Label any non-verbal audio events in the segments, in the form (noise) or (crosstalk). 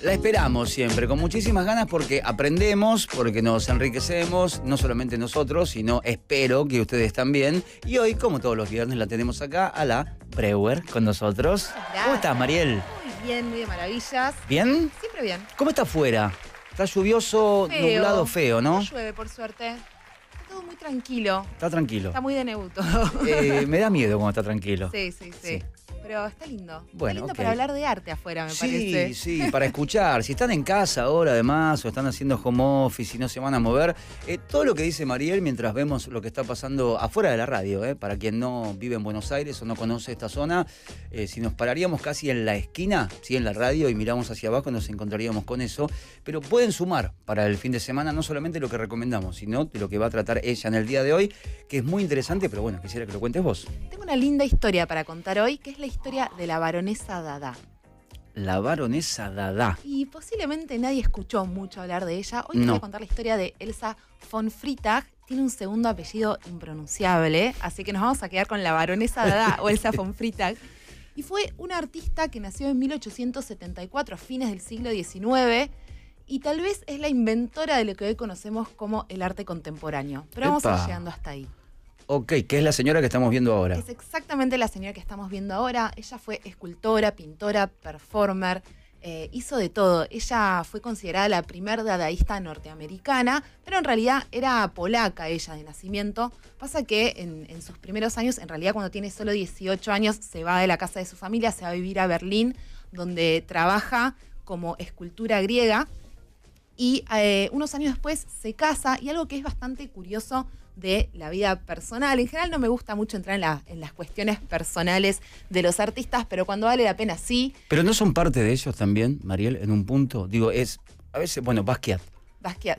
La esperamos siempre, con muchísimas ganas porque aprendemos, porque nos enriquecemos, no solamente nosotros, sino espero que ustedes también. Y hoy, como todos los viernes, la tenemos acá a la Brewer con nosotros. ¿Cómo estás, Mariel? Muy bien, muy de maravillas. ¿Bien? Siempre bien. ¿Cómo está afuera? Está lluvioso, nublado, feo, ¿no? No llueve, por suerte muy tranquilo. Está tranquilo. Está muy de neuto. Eh, me da miedo cuando está tranquilo. Sí, sí, sí. Pero está lindo. Bueno, está lindo para hablar de arte afuera, me parece. Sí, sí, para escuchar. Si están en casa ahora, además, o están haciendo home office y no se van a mover, eh, todo lo que dice Mariel mientras vemos lo que está pasando afuera de la radio, eh, para quien no vive en Buenos Aires o no conoce esta zona, si nos pararíamos casi en la esquina, si en la radio, y miramos hacia abajo, nos encontraríamos con eso. Pero pueden sumar para el fin de semana no solamente lo que recomendamos, sino lo que va a tratar ella en el día de hoy, que es muy interesante, pero bueno, quisiera que lo cuentes vos. Tengo una linda historia para contar hoy, que es la historia de la baronesa Dada. La baronesa Dada. Y posiblemente nadie escuchó mucho hablar de ella. Hoy quiero voy a contar la historia de Elsa von Fritag. Tiene un segundo apellido impronunciable, así que nos vamos a quedar con la baronesa Dada o Elsa von Fritag. (laughs) Y fue una artista que nació en 1874, a fines del siglo XIX y tal vez es la inventora de lo que hoy conocemos como el arte contemporáneo. Pero vamos a ir llegando hasta ahí. Ok, que es la señora que estamos viendo ahora. Es exactamente la señora que estamos viendo ahora. Ella fue escultora, pintora, performer, eh, hizo de todo. Ella fue considerada la primer dadaísta norteamericana, pero en realidad era polaca ella de nacimiento. Pasa que en, en, sus primeros años, en realidad cuando tiene solo 18 años, se va de la casa de su familia, se va a vivir a Berlín, donde trabaja como escultura griega y eh, unos años después se casa y algo que es bastante curioso de la vida personal. En general no me gusta mucho entrar en, las cuestiones personales de los artistas, pero cuando vale la pena sí. Pero no son parte de ellos también, Mariel, en un punto. Digo, es, a veces, bueno, Basquiat,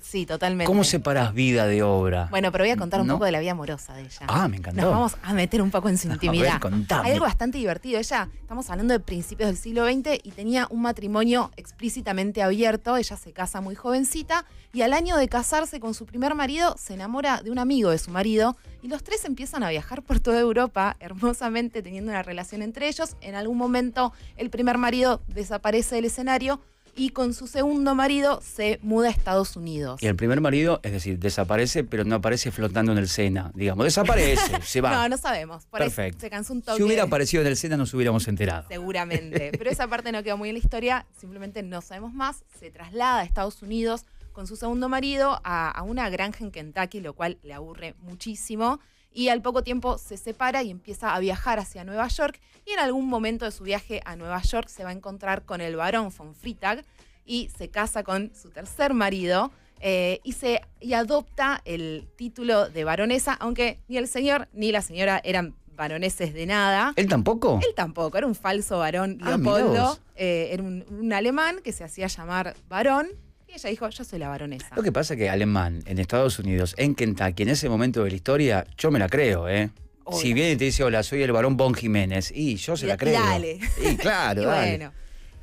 sí, totalmente. ¿Cómo separas vida de obra? Bueno, pero voy a contar un poco de la vida amorosa de ella. Ah, me encantó. Nos vamos a meter un poco en su intimidad. A Hay algo bastante divertido. Ella, estamos hablando de principios del siglo XX y tenía un matrimonio explícitamente abierto. Ella se casa muy jovencita y al año de casarse con su primer marido se enamora de un amigo de su marido y los tres empiezan a viajar por toda Europa hermosamente teniendo una relación entre ellos. En algún momento el primer marido desaparece del escenario y con su segundo marido se muda a Estados Unidos. Y el primer marido, es decir, desaparece, pero no aparece flotando en el Sena, digamos, desaparece, (laughs) se va. no, no sabemos. Perfecto. Se cansó un toque. Si hubiera aparecido en el Sena nos hubiéramos enterado. Seguramente, (laughs) pero esa parte no queda muy en la historia, simplemente no sabemos más. Se traslada a Estados Unidos con su segundo marido a, a una granja en Kentucky, lo cual le aburre muchísimo y al poco tiempo se separa y empieza a viajar hacia Nueva York y en algún momento de su viaje a Nueva York se va a encontrar con el barón von Fritag y se casa con su tercer marido eh, y, se, adopta el título de baronesa, aunque ni el señor ni la señora eran baroneses de nada. ¿Él tampoco? Él tampoco, era un falso varón, ah, Leopoldo, eh, era un, un alemán que se hacía llamar varón y ella dijo, yo soy la baronesa. Lo que pasa es que alemán en Estados Unidos, en Kentucky, en ese momento de la historia, yo me la creo, ¿eh? Si viene y te dice, hola, soy el varón Bon Jiménez, y yo se la creo. Dale. Y claro, (laughs) Bueno,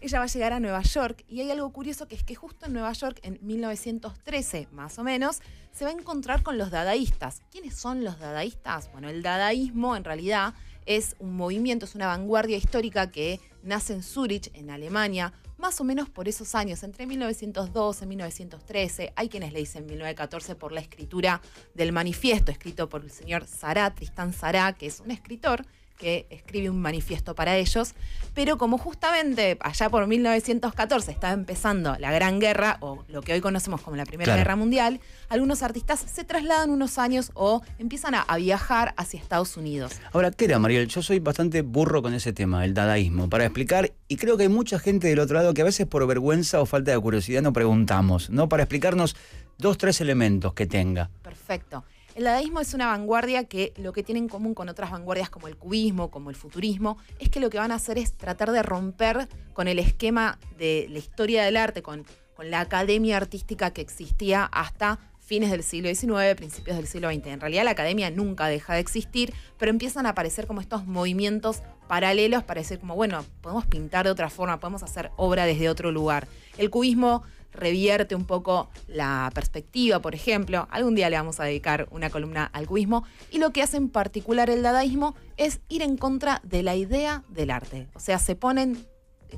ella va a llegar a Nueva York y hay algo curioso que es que justo en Nueva York, en 1913 más o menos, se va a encontrar con los dadaístas. ¿Quiénes son los dadaístas? Bueno, el dadaísmo en realidad es un movimiento, es una vanguardia histórica que nace en Zurich, en Alemania, más o menos por esos años, entre 1912 y 1913. Hay quienes le dicen 1914 por la escritura del manifiesto escrito por el señor Sará, Tristán Sará, que es un escritor que escribe un manifiesto para ellos, pero como justamente allá por 1914 estaba empezando la Gran Guerra, o lo que hoy conocemos como la Primera Guerra Mundial, algunos artistas se trasladan unos años o empiezan a, a, viajar hacia Estados Unidos. Ahora, ¿qué era, Mariel? Yo soy bastante burro con ese tema, el dadaísmo, para explicar, y creo que hay mucha gente del otro lado que a veces por vergüenza o falta de curiosidad no preguntamos, ¿no? Para explicarnos dos, tres elementos que tenga. Perfecto. El dadaísmo es una vanguardia que lo que tiene en común con otras vanguardias como el cubismo, como el futurismo, es que lo que van a hacer es tratar de romper con el esquema de la historia del arte, con, la academia artística que existía hasta fines del siglo XIX, principios del siglo XX. En realidad la academia nunca deja de existir, pero empiezan a aparecer como estos movimientos paralelos para decir como, bueno, podemos pintar de otra forma, podemos hacer obra desde otro lugar. El cubismo revierte un poco la perspectiva, por ejemplo. Algún día le vamos a dedicar una columna al cubismo. Y lo que hace en particular el dadaísmo es ir en contra de la idea del arte. O sea, se ponen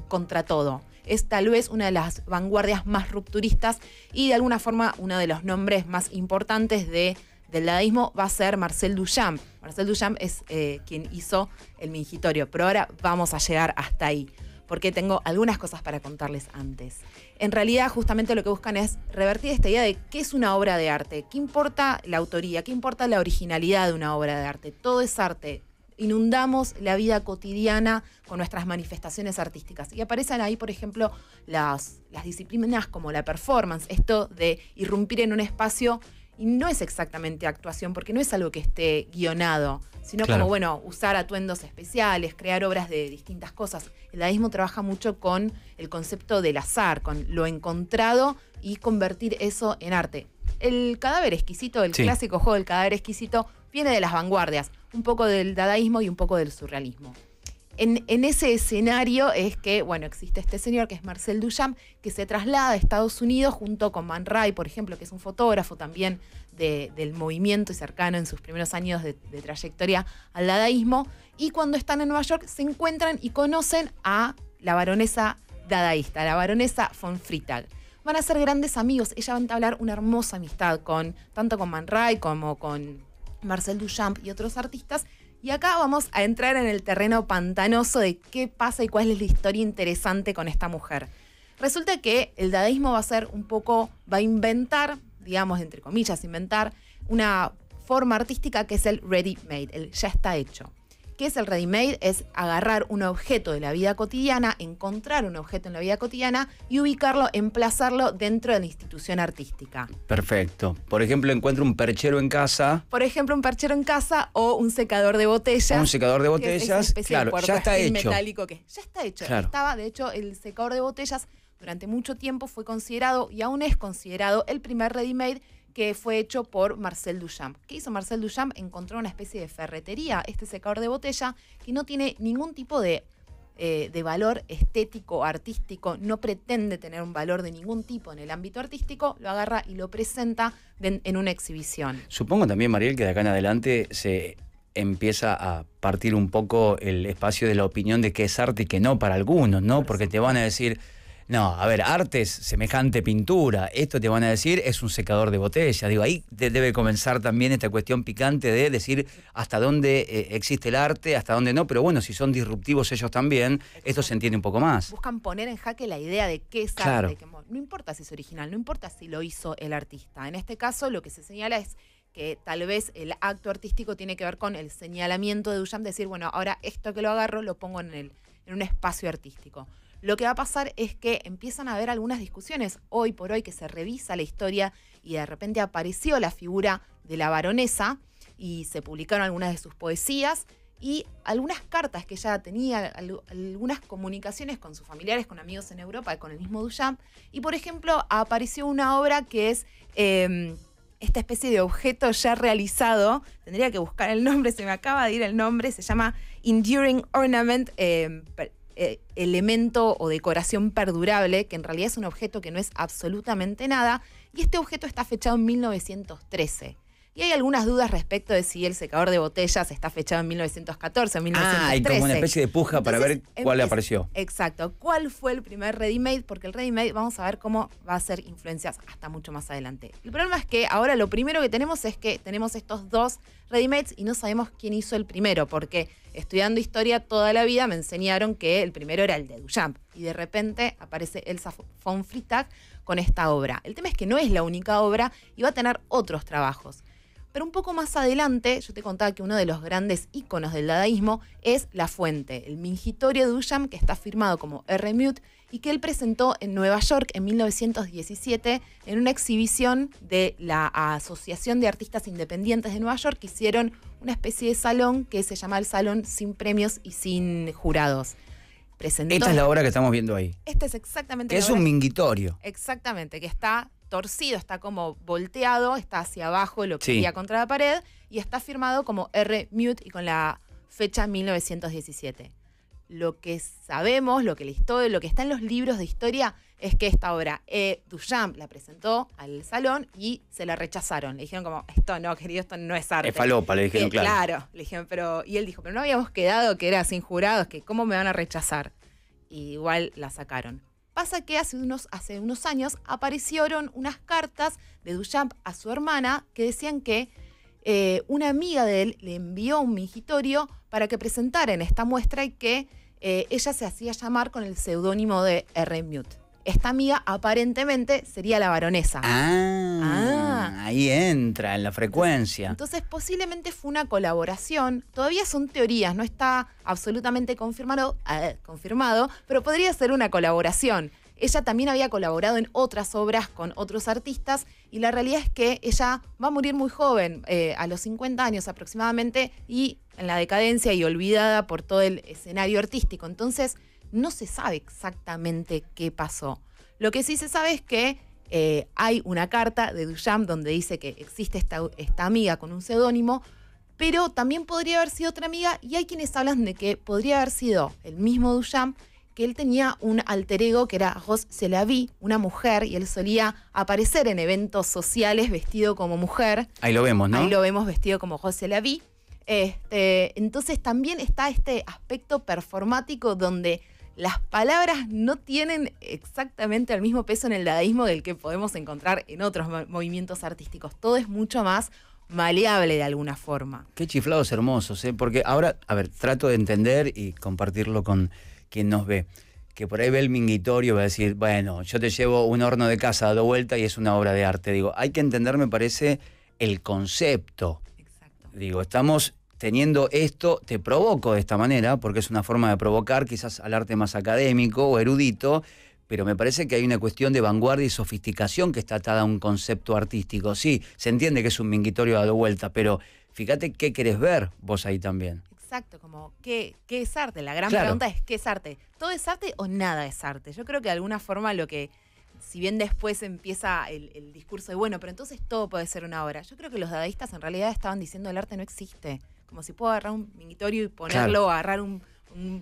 contra todo. Es tal vez una de las vanguardias más rupturistas y de alguna forma uno de los nombres más importantes de, del dadaísmo va a ser Marcel Duchamp. Marcel Duchamp es eh, quien hizo el mingitorio, pero ahora vamos a llegar hasta ahí porque tengo algunas cosas para contarles antes en realidad justamente lo que buscan es revertir esta idea de qué es una obra de arte, qué importa la autoría, qué importa la originalidad de una obra de arte. Todo es arte. Inundamos la vida cotidiana con nuestras manifestaciones artísticas. Y aparecen ahí, por ejemplo, las, las disciplinas como la performance, esto de irrumpir en un espacio y no es exactamente actuación, porque no es algo que esté guionado, sino como, bueno, usar atuendos especiales, crear obras de distintas cosas. El dadaísmo trabaja mucho con el concepto del azar, con lo encontrado y convertir eso en arte. El cadáver exquisito, el clásico juego del cadáver exquisito, viene de las vanguardias, un poco del dadaísmo y un poco del surrealismo en, ese escenario es que, bueno, existe este señor que es Marcel Duchamp, que se traslada a Estados Unidos junto con Man Ray, por ejemplo, que es un fotógrafo también del movimiento y cercano en sus primeros años de, trayectoria al dadaísmo. Y cuando están en Nueva York se encuentran y conocen a la baronesa dadaísta, la baronesa von Frital. Van a ser grandes amigos, ella va a entablar una hermosa amistad con tanto con Man Ray como con Marcel Duchamp y otros artistas, y acá vamos a entrar en el terreno pantanoso de qué pasa y cuál es la historia interesante con esta mujer. Resulta que el dadaísmo va a ser un poco, va a inventar, digamos, entre comillas, inventar una forma artística que es el ready made, el ya está hecho. ¿Qué es el ready-made? Es agarrar un objeto de la vida cotidiana, encontrar un objeto en la vida cotidiana y ubicarlo, emplazarlo dentro de la institución artística. Perfecto. Por ejemplo, encuentro un perchero en casa. Por ejemplo, un perchero en casa o un secador de botellas. un secador de botellas, claro, ya está hecho. ya está hecho. Estaba, de hecho, el secador de botellas durante mucho tiempo fue considerado y aún es considerado el primer ready-made que fue hecho por Marcel Duchamp. ¿Qué hizo Marcel Duchamp? Encontró una especie de ferretería, este secador de botella, que no tiene ningún tipo de, eh, valor estético, artístico, no pretende tener un valor de ningún tipo en el ámbito artístico, lo agarra y lo presenta en una exhibición. Supongo también, Mariel, que de acá en adelante se empieza a partir un poco el espacio de la opinión de qué es arte y qué no para algunos, ¿no? Porque te van a decir no, a ver, artes, semejante pintura, esto te van a decir es un secador de botella. Digo, ahí debe comenzar también esta cuestión picante de decir hasta dónde eh, existe el arte, hasta dónde no, pero bueno, si son disruptivos ellos también, esto se entiende un poco más. Buscan poner en jaque la idea de qué es arte. no importa si es original, no importa si lo hizo el artista. En este caso, lo que se señala es que tal vez el acto artístico tiene que ver con el señalamiento de Duchamp, decir, bueno, ahora esto que lo agarro lo pongo en el en un espacio artístico. Lo que va a pasar es que empiezan a haber algunas discusiones hoy por hoy que se revisa la historia y de repente apareció la figura de la baronesa y se publicaron algunas de sus poesías y algunas cartas que ella tenía, algunas comunicaciones con sus familiares, con amigos en Europa, con el mismo Duchamp. Y por ejemplo, apareció una obra que es em, esta especie de objeto ya realizado, tendría que buscar el nombre, se me acaba de ir el nombre, se llama Enduring Ornament, em, eh, elemento o decoración perdurable, que en realidad es un objeto que no es absolutamente nada, y este objeto está fechado en 1913. Y hay algunas dudas respecto de si el secador de botellas está fechado en 1914, 1913. Ah, y como una especie de puja para ver cuál le apareció. Exacto. ¿Cuál fue el primer ready-made? Porque el ready-made, vamos a ver cómo va a ser influencias hasta mucho más adelante. El problema es que ahora lo primero que tenemos es que tenemos estos dos ready y no sabemos quién hizo el primero, porque estudiando historia toda la vida me enseñaron que el primero era el de Duchamp. Y de repente aparece Elsa von Frittag con esta obra. El tema es que no es la única obra y va a tener otros trabajos. Pero un poco más adelante, yo te contaba que uno de los grandes íconos del dadaísmo es La Fuente, el mingitorio de Ullam, que está firmado como R. Mute y que él presentó en Nueva York en 1917 en una exhibición de la Asociación de Artistas Independientes de Nueva York que hicieron una especie de salón que se llama el Salón Sin Premios y Sin Jurados. Esta es la obra que estamos viendo ahí. este es exactamente. Que es un mingitorio. Exactamente, que está torcido, está como volteado, está hacia abajo, lo que contra la pared, y está firmado como R mute y con la fecha 1917. Lo que sabemos, lo que lo que está en los libros de historia es que esta obra E. Duchamp la presentó al salón y se la rechazaron. Le dijeron como, esto no, querido, esto no es arte. Es falopa, le dijeron, eh, claro. le dijeron, pero... Y él dijo, pero no habíamos quedado que era sin jurados, que cómo me van a rechazar. igual la sacaron. Pasa que hace unos, años aparecieron unas cartas de Duchamp a su hermana que decían que eh, una amiga de él le envió un mingitorio para que presentara en esta muestra y que eh, ella se hacía llamar con el seudónimo de R. Mute esta amiga aparentemente sería la baronesa. Ah, ah, ahí entra en la frecuencia. Entonces, posiblemente fue una colaboración. Todavía son teorías, no está absolutamente confirmado, eh, confirmado pero podría ser una colaboración. Ella también había colaborado en otras obras con otros artistas y la realidad es que ella va a morir muy joven, eh, a los 50 años aproximadamente, y en la decadencia y olvidada por todo el escenario artístico. Entonces, no se sabe exactamente qué pasó. Lo que sí se sabe es que eh, hay una carta de Duchamp donde dice que existe esta, amiga con un seudónimo, pero también podría haber sido otra amiga y hay quienes hablan de que podría haber sido el mismo Duchamp, que él tenía un alter ego que era José Selavi, una mujer, y él solía aparecer en eventos sociales vestido como mujer. Ahí lo vemos, ¿no? Ahí lo vemos vestido como José Selavi. Este, entonces también está este aspecto performático donde las palabras no tienen exactamente el mismo peso en el dadaísmo del que podemos encontrar en otros movimientos artísticos. Todo es mucho más maleable de alguna forma. Qué chiflados hermosos, ¿eh? porque ahora, a ver, trato de entender y compartirlo con quien nos ve. Que por ahí ve el minguitorio y va a decir, bueno, yo te llevo un horno de casa a vuelta y es una obra de arte. Digo, hay que entender, me parece, el concepto. Exacto. Digo, estamos teniendo esto, te provoco de esta manera, porque es una forma de provocar quizás al arte más académico o erudito, pero me parece que hay una cuestión de vanguardia y sofisticación que está atada a un concepto artístico. Sí, se entiende que es un minguitorio dado vuelta, pero fíjate qué querés ver vos ahí también. Exacto, como ¿qué, qué es arte? La gran pregunta es ¿qué es arte? ¿Todo es arte o nada es arte? Yo creo que de alguna forma lo que, si bien después empieza el, discurso de, bueno, pero entonces todo puede ser una obra, yo creo que los dadaístas en realidad estaban diciendo el arte no existe como si puedo agarrar un minguitorio y ponerlo, agarrar un,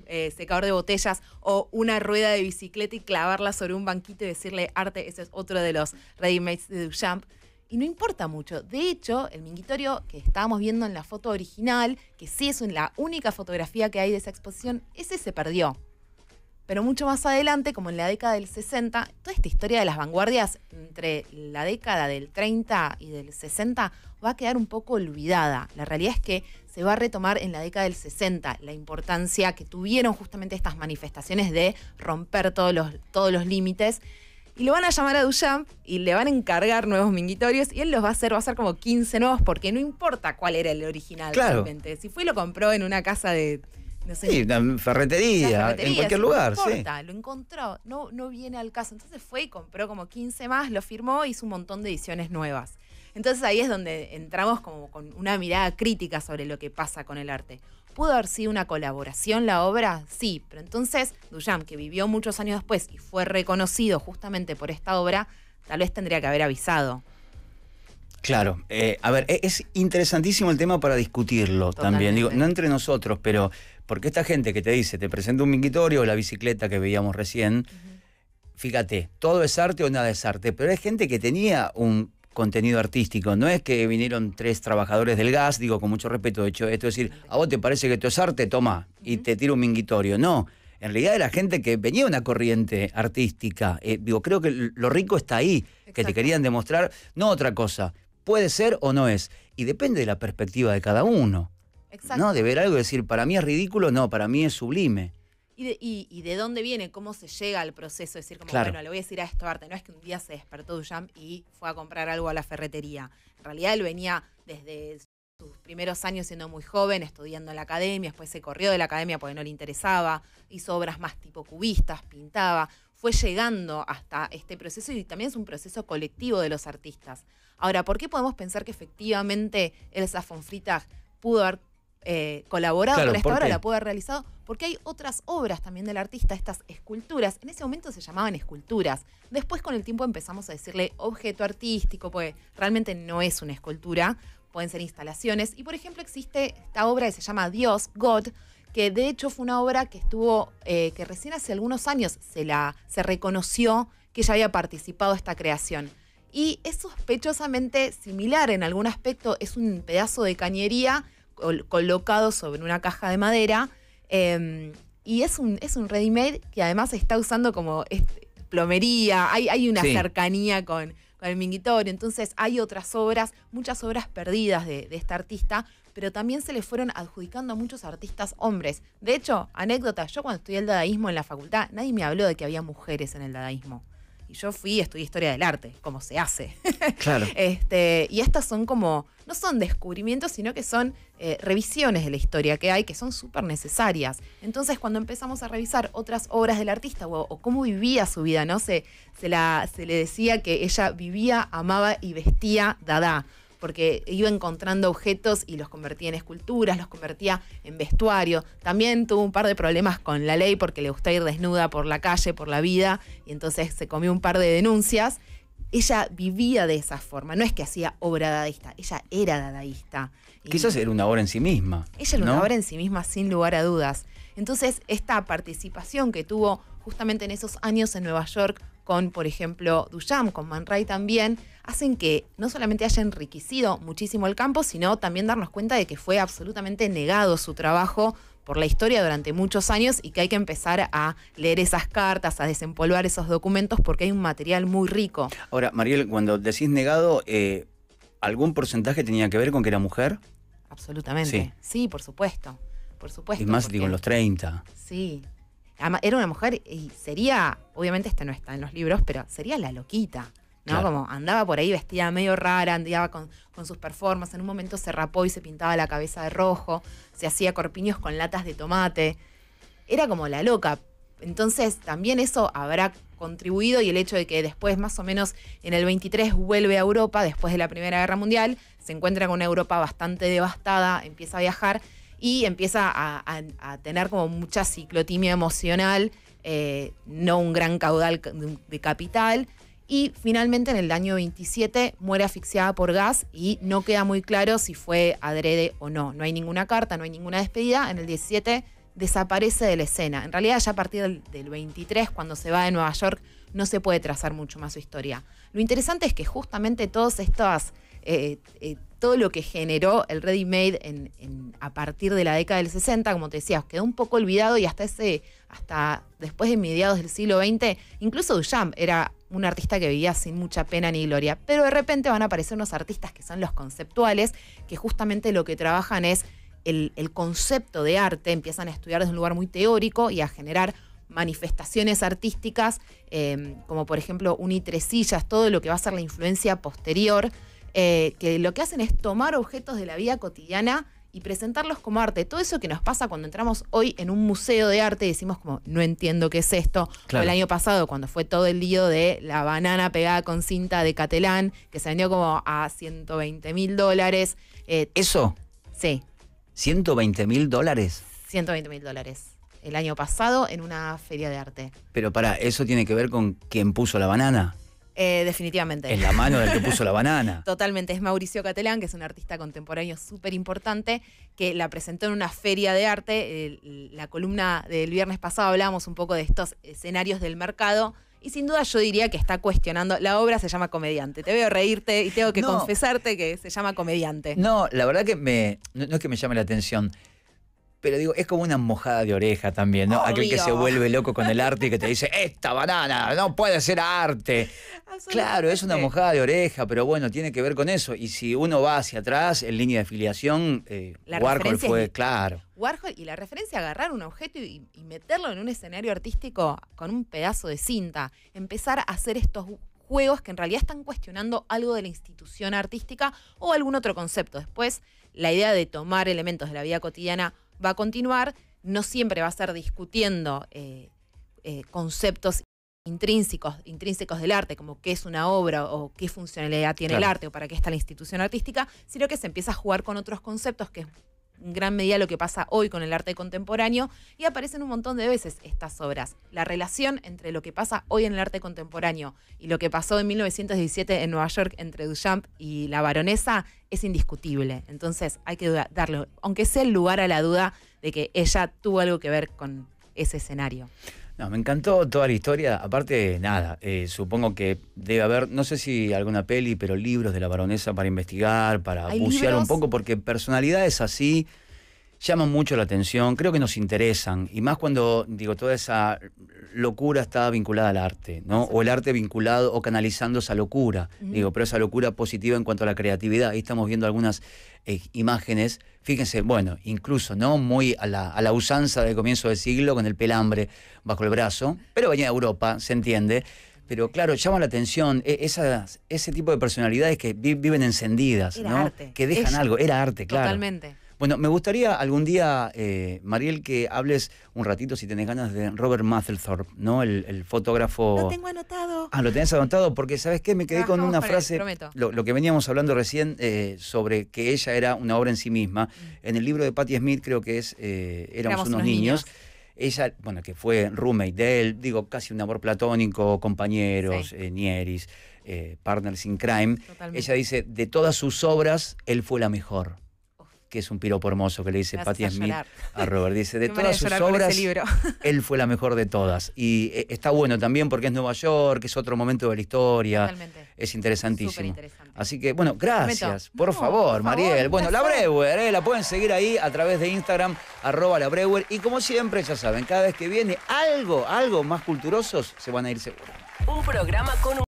eh, secador de botellas o una rueda de bicicleta y clavarla sobre un banquito y decirle arte, ese es otro de los readymates de Duchamp. Y no importa mucho. De hecho, el minguitorio que estábamos viendo en la foto original, que sí es la única fotografía que hay de esa exposición, ese se perdió. Pero mucho más adelante, como en la década del 60, toda esta historia de las vanguardias entre la década del 30 y del 60 va a quedar un poco olvidada. La realidad es que se va a retomar en la década del 60 la importancia que tuvieron justamente estas manifestaciones de romper todos los, todos los límites. Y lo van a llamar a Duchamp y le van a encargar nuevos minguitorios y él los va a hacer, va a hacer como 15 nuevos porque no importa cuál era el original realmente. Si fue lo compró en una casa de Sí, ferretería, en cualquier lugar. lo encontró, no, no viene al caso. Entonces fue y compró como 15 más, lo firmó, hizo un montón de ediciones nuevas. Entonces ahí es donde entramos como con una mirada crítica sobre lo que pasa con el arte. ¿Pudo haber sido una colaboración la obra? Sí, pero entonces Duchamp, que vivió muchos años después y fue reconocido justamente por esta obra, tal vez tendría que haber avisado. Claro, eh, a ver, e-, es interesantísimo el tema para discutirlo también. Digo, no entre nosotros, pero porque esta gente que te dice, te presenta un minguitorio o la bicicleta que veíamos recién, fíjate, todo es arte o nada es arte, pero hay gente que tenía un contenido artístico. No es que vinieron tres trabajadores del gas, digo con mucho respeto, de hecho, esto es decir, a vos te parece que esto es arte, toma, y te tiro un minguitorio. No, en realidad era gente que venía una corriente artística. Eh, digo, creo que lo rico está ahí, que te querían demostrar, no otra cosa puede ser o no es. Y depende de la perspectiva de cada uno. ¿no? De ver algo y decir, para mí es ridículo, no, para mí es sublime. ¿Y de, dónde viene? ¿Cómo se llega al proceso? Es decir, como, bueno, le voy a decir a esto, arte. No es que un día se despertó y fue a comprar algo a la ferretería. En realidad él venía desde sus primeros años siendo muy joven, estudiando en la academia, después se corrió de la academia porque no le interesaba, hizo obras más tipo cubistas, pintaba, fue llegando hasta este proceso y también es un proceso colectivo de los artistas. Ahora, ¿por qué podemos pensar que efectivamente Elsa Fonfritag pudo haber eh, colaborado con esta obra, la pudo haber realizado? Porque hay otras obras también del artista, estas esculturas. En ese momento se llamaban esculturas. Después con el tiempo empezamos a decirle objeto artístico, porque realmente no es una escultura, pueden ser instalaciones. Y por ejemplo existe esta obra que se llama Dios, God, que de hecho fue una obra que estuvo, eh, que recién hace algunos años se la se reconoció que ella había participado esta creación y es sospechosamente similar en algún aspecto. Es un pedazo de cañería colocado sobre una caja de madera. Em, y es un, es un ready-made que además está usando como plomería, hay, una cercanía con, con el Minguitorio. Entonces hay otras obras, muchas obras perdidas de, este artista, pero también se le fueron adjudicando a muchos artistas hombres. De hecho, anécdota, yo cuando estudié el dadaísmo en la facultad, nadie me habló de que había mujeres en el dadaísmo. Y yo fui, estudié historia del arte, como se hace. (laughs) Claro. este, y estas son como, no son descubrimientos, sino que son eh, revisiones de la historia que hay, que son súper necesarias. Entonces, cuando empezamos a revisar otras obras del artista o, cómo vivía su vida, ¿no? Se, se, la, se le decía que ella vivía, amaba y vestía dada porque iba encontrando objetos y los convertía en esculturas, los convertía en vestuario. También tuvo un par de problemas con la ley porque le gusta ir desnuda por la calle, por la vida, y entonces se comió un par de denuncias. Ella vivía de esa forma, no es que hacía obra dadaísta, ella era dadaísta. eso era una obra en sí misma. Ella era una obra en sí misma, sin lugar a dudas. Entonces, esta participación que tuvo justamente en esos años en Nueva York con, por ejemplo, Duchamp, con Manray también, hacen que no solamente haya enriquecido muchísimo el campo, sino también darnos cuenta de que fue absolutamente negado su trabajo por la historia durante muchos años y que hay que empezar a leer esas cartas, a desempolvar esos documentos porque hay un material muy rico. Ahora, Mariel, cuando decís negado, eh, ¿algún porcentaje tenía que ver con que era mujer? Absolutamente. Sí, por supuesto. Por supuesto. Y más digo, los 30. Sí, era una mujer y sería, obviamente esta no está en los libros, pero sería la loquita. ¿no? Como andaba por ahí vestida medio rara, andaba con, con, sus performances, en un momento se rapó y se pintaba la cabeza de rojo, se hacía corpiños con latas de tomate. Era como la loca. Entonces también eso habrá contribuido y el hecho de que después, más o menos en el 23, vuelve a Europa después de la Primera Guerra Mundial, se encuentra con una Europa bastante devastada, empieza a viajar y empieza a, tener como mucha ciclotimia emocional, eh, no un gran caudal de capital. Y finalmente en el año 27 muere asfixiada por gas y no queda muy claro si fue adrede o no. No hay ninguna carta, no hay ninguna despedida. En el 17 desaparece de la escena. En realidad ya a partir del, del 23, cuando se va de Nueva York no se puede trazar mucho más su historia. Lo interesante es que justamente todos estas, eh, eh, todo lo que generó el ready made en, a partir de la década del 60, como te decía, quedó un poco olvidado y hasta ese, hasta después de mediados del siglo XX, incluso Duchamp era un artista que vivía sin mucha pena ni gloria. Pero de repente van a aparecer unos artistas que son los conceptuales, que justamente lo que trabajan es el, el, concepto de arte, empiezan a estudiar desde un lugar muy teórico y a generar manifestaciones artísticas, eh, como por ejemplo unitresillas, todo lo que va a ser la influencia posterior, eh, que lo que hacen es tomar objetos de la vida cotidiana y presentarlos como arte. Todo eso que nos pasa cuando entramos hoy en un museo de arte y decimos como, no entiendo qué es esto. el año pasado, cuando fue todo el lío de la banana pegada con cinta de Catelán, que se vendió como a 120 mil dólares. Eh, ¿Eso? Sí. ¿120 mil dólares? 120 mil dólares el año pasado en una feria de arte. Pero para, ¿eso tiene que ver con quién puso la banana? Eh, definitivamente. En la mano del que puso la (laughs) banana. Totalmente. Es Mauricio Catalán, que es un artista contemporáneo súper importante, que la presentó en una feria de arte. la columna del viernes pasado hablábamos un poco de estos escenarios del mercado. Y sin duda yo diría que está cuestionando. La obra se llama Comediante. Te veo reírte y tengo que confesarte que se llama Comediante. No, la verdad que me, no es que me llame la atención pero digo, es como una mojada de oreja también, ¿no? Aquel que se vuelve loco con el arte y que te dice, (laughs) esta banana no puede ser arte. Claro, es una mojada de oreja, pero bueno, tiene que ver con eso. Y si uno va hacia atrás, en línea de afiliación, eh, Warhol fue, claro. Warhol y la referencia a agarrar un objeto y meterlo en un escenario artístico con un pedazo de cinta, empezar a hacer estos juegos que en realidad están cuestionando algo de la institución artística o algún otro concepto. Después, la idea de tomar elementos de la vida cotidiana va a continuar, no siempre va a estar discutiendo eh, eh, conceptos intrínsecos, intrínsecos del arte, como qué es una obra o qué funcionalidad tiene el arte o para qué está la institución artística, sino que se empieza a jugar con otros conceptos que en gran medida lo que pasa hoy con el arte contemporáneo y aparecen un montón de veces estas obras. La relación entre lo que pasa hoy en el arte contemporáneo y lo que pasó en 1917 en Nueva York entre Duchamp y la baronesa es indiscutible. Entonces hay que darle, aunque sea el lugar a la duda de que ella tuvo algo que ver con ese escenario. No, me encantó toda la historia. Aparte, de nada, eh, supongo que debe haber, no sé si alguna peli, pero libros de la baronesa para investigar, para bucear un poco, porque personalidad es así llaman mucho la atención, creo que nos interesan, y más cuando, digo, toda esa locura está vinculada al arte, ¿no? O el arte vinculado o canalizando esa locura, digo, pero esa locura positiva en cuanto a la creatividad. Ahí estamos viendo algunas eh, imágenes, fíjense, bueno, incluso, ¿no? Muy a la, a la usanza del comienzo del siglo, con el pelambre bajo el brazo, pero venía de Europa, se entiende. Pero claro, llama la atención e, esas, ese tipo de personalidades que viven encendidas, ¿no? Que dejan algo. Era arte, claro. Totalmente. Bueno, me gustaría algún día, eh, Mariel, que hables un ratito, si tenés ganas, de Robert Mapplethorpe, ¿no? El, fotógrafo... Lo tengo anotado. Ah, lo tenés anotado, porque ¿sabes qué? Me quedé con una frase, lo, que veníamos hablando recién eh, sobre que ella era una obra en sí misma. Mm. En el libro de Patti Smith creo que es eh, Éramos, unos, niños. ella, bueno, que fue roommate de él, digo, casi un amor platónico, compañeros, Nieris, Partners in Crime. Ella dice, de todas sus obras, él fue la mejor que es un piropo hermoso que le dice Patti Smith a Robert. Dice, de (laughs) todas sus obras, (laughs) él fue la mejor de todas. Y eh, está bueno también porque es Nueva York, es otro momento de la historia. Es interesantísimo. Así que, bueno, gracias. Por, favor, Mariel. Bueno, la Brewer, eh, la pueden seguir ahí a través de Instagram, arroba la Brewer. Y como siempre, ya saben, cada vez que viene algo, algo más culturosos, se van a ir seguro. Un programa con un